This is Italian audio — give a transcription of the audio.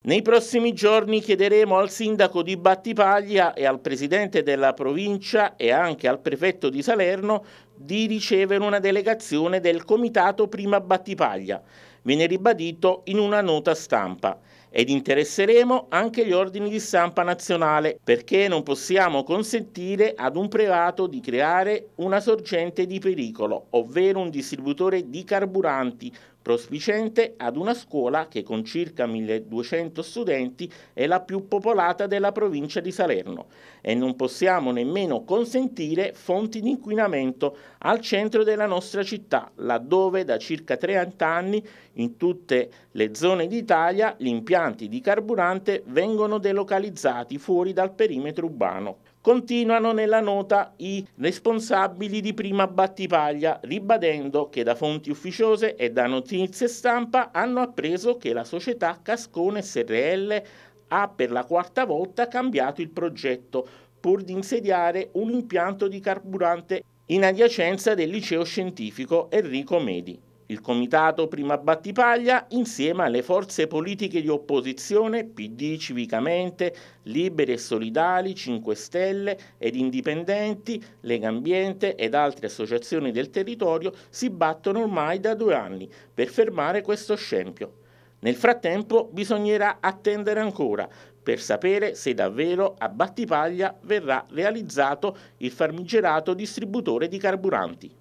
Nei prossimi giorni chiederemo al sindaco di Battipaglia e al presidente della provincia e anche al prefetto di Salerno di ricevere una delegazione del comitato Prima Battipaglia. Viene ribadito in una nota stampa ed interesseremo anche gli ordini di stampa nazionale perché non possiamo consentire ad un privato di creare una sorgente di pericolo, ovvero un distributore di carburanti prospicente ad una scuola che con circa 1200 studenti è la più popolata della provincia di Salerno e non possiamo nemmeno consentire fonti di inquinamento al centro della nostra città, laddove da circa 30 anni in tutte le zone d'Italia l'impianto impianti di carburante vengono delocalizzati fuori dal perimetro urbano. Continuano nella nota i responsabili di prima battipaglia, ribadendo che da fonti ufficiose e da notizie stampa hanno appreso che la società Cascone SRL ha per la quarta volta cambiato il progetto pur di insediare un impianto di carburante in adiacenza del liceo scientifico Enrico Medi il comitato Prima Battipaglia, insieme alle forze politiche di opposizione, PD civicamente, Liberi e Solidali, 5 Stelle ed Indipendenti, Lega Ambiente ed altre associazioni del territorio, si battono ormai da due anni per fermare questo scempio. Nel frattempo bisognerà attendere ancora per sapere se davvero a Battipaglia verrà realizzato il farmigerato distributore di carburanti.